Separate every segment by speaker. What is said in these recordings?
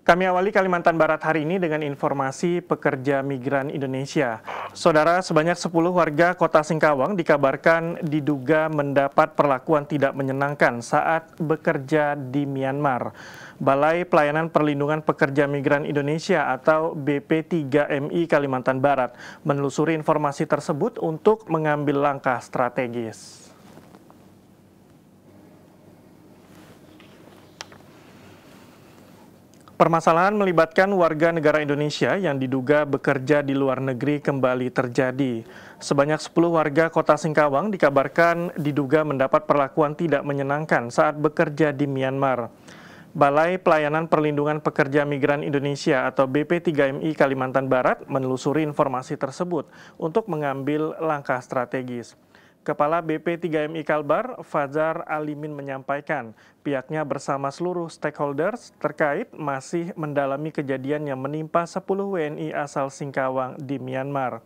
Speaker 1: Kami awali Kalimantan Barat hari ini dengan informasi pekerja migran Indonesia. Saudara, sebanyak 10 warga kota Singkawang dikabarkan diduga mendapat perlakuan tidak menyenangkan saat bekerja di Myanmar. Balai Pelayanan Perlindungan Pekerja Migran Indonesia atau BP3MI Kalimantan Barat menelusuri informasi tersebut untuk mengambil langkah strategis. Permasalahan melibatkan warga negara Indonesia yang diduga bekerja di luar negeri kembali terjadi. Sebanyak 10 warga kota Singkawang dikabarkan diduga mendapat perlakuan tidak menyenangkan saat bekerja di Myanmar. Balai Pelayanan Perlindungan Pekerja Migran Indonesia atau BP3MI Kalimantan Barat menelusuri informasi tersebut untuk mengambil langkah strategis. Kepala BP3MI Kalbar, Fajar Alimin menyampaikan pihaknya bersama seluruh stakeholders terkait masih mendalami kejadian yang menimpa 10 WNI asal Singkawang di Myanmar.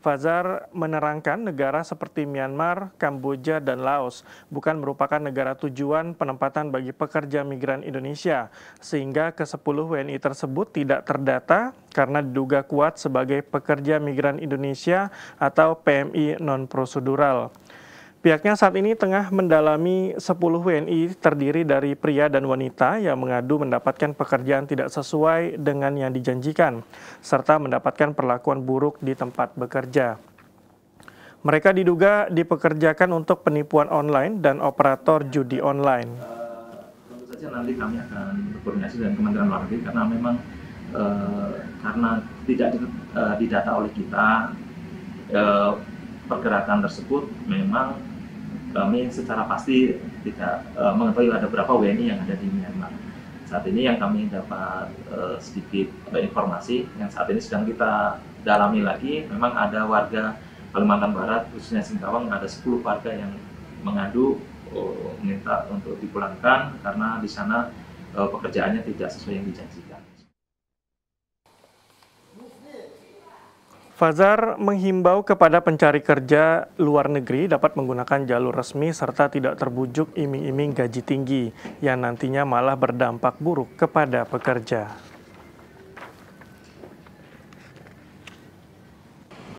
Speaker 1: Fazar menerangkan negara seperti Myanmar, Kamboja, dan Laos bukan merupakan negara tujuan penempatan bagi pekerja migran Indonesia, sehingga ke-10 WNI tersebut tidak terdata karena diduga kuat sebagai pekerja migran Indonesia atau PMI non-prosedural. Pihaknya saat ini tengah mendalami 10 WNI terdiri dari pria dan wanita yang mengadu mendapatkan pekerjaan tidak sesuai dengan yang dijanjikan, serta mendapatkan perlakuan buruk di tempat bekerja. Mereka diduga dipekerjakan untuk penipuan online dan operator judi online.
Speaker 2: Tentu saja nanti kami akan berkoordinasi dengan Kementerian Luar Negeri karena memang eh, karena tidak e, didata oleh kita, eh, pergerakan tersebut memang eh, kami secara pasti tidak uh, mengetahui ada berapa WNI yang ada di Myanmar. Saat ini yang kami dapat uh, sedikit informasi yang saat ini sedang kita dalami lagi, memang ada warga Kalimantan Barat khususnya Singkawang ada 10 warga yang mengadu uh, minta untuk dipulangkan karena di sana uh, pekerjaannya tidak sesuai yang dijanjikan.
Speaker 1: Fazar menghimbau kepada pencari kerja luar negeri dapat menggunakan jalur resmi serta tidak terbujuk iming-iming gaji tinggi yang nantinya malah berdampak buruk kepada pekerja.